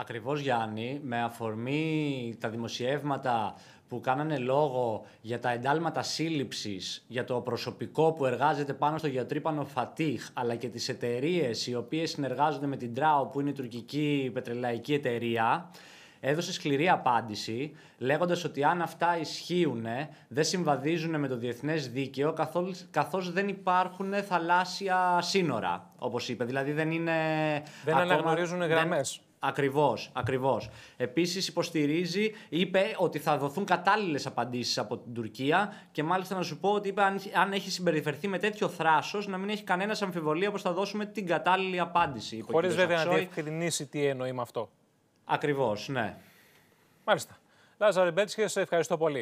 Ακριβώς Γιάννη, με αφορμή τα δημοσιεύματα που κάνανε λόγο για τα εντάλματα σύλληψης, για το προσωπικό που εργάζεται πάνω στο γιατρύπανο Φατίχ, αλλά και τις εταιρείες οι οποίες συνεργάζονται με την Τράο που είναι η τουρκική πετρελαϊκή εταιρεία, έδωσε σκληρή απάντηση, λέγοντας ότι αν αυτά ισχύουν, δεν συμβαδίζουν με το διεθνές δίκαιο, καθώς δεν υπάρχουν θαλάσσια σύνορα, όπως είπε. Δηλαδή δεν είναι. Δεν αναγνωρίζουν γραμμές. Ακριβώς, ακριβώς. Επίσης, υποστηρίζει, είπε ότι θα δοθούν κατάλληλες απαντήσεις από την Τουρκία και μάλιστα να σου πω ότι είπε αν, αν έχει συμπεριφερθεί με τέτοιο θράσος, να μην έχει κανένας αμφιβολία πως θα δώσουμε την κατάλληλη απάντηση. Χωρί βέβαια να διευκρινίσει τι εννοεί με αυτό. Ακριβώς, ναι. Μάλιστα. Λάζα σε ευχαριστώ πολύ.